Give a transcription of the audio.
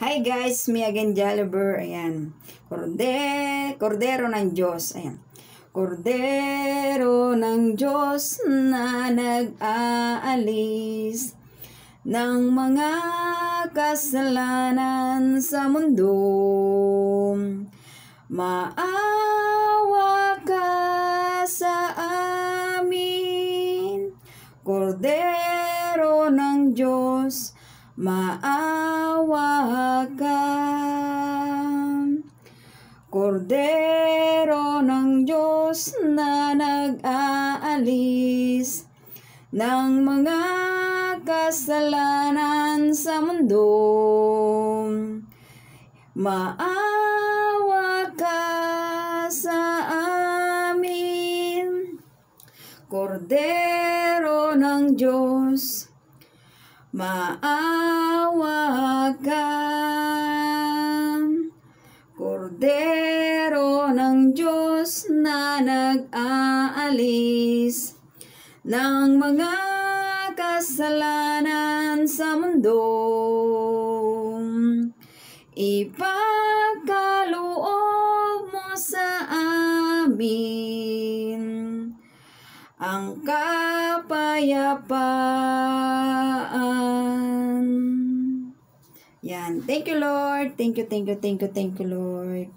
Hi guys, me again Jalliver. Ayan. Cordero, kordero ng Diyos. Ayan. Cordero ng Diyos na nag-aalis ng mga kasalanan sa mundo. Maawa ka sa amin, Cordero ng Diyos, maawa umaga. Kordero ng Diyos na nag-aalis ng mga kasalanan sa mundo. Maawa ka sa amin, Kordero ng Diyos. Maawa Kordero ng Diyos na nag-aalis ng mga kasalanan sa mundo. Ipagkaloob mo sa amin ang kapayapaan. Yan. Thank you, Lord. Thank you, thank you, thank you, thank you, Lord.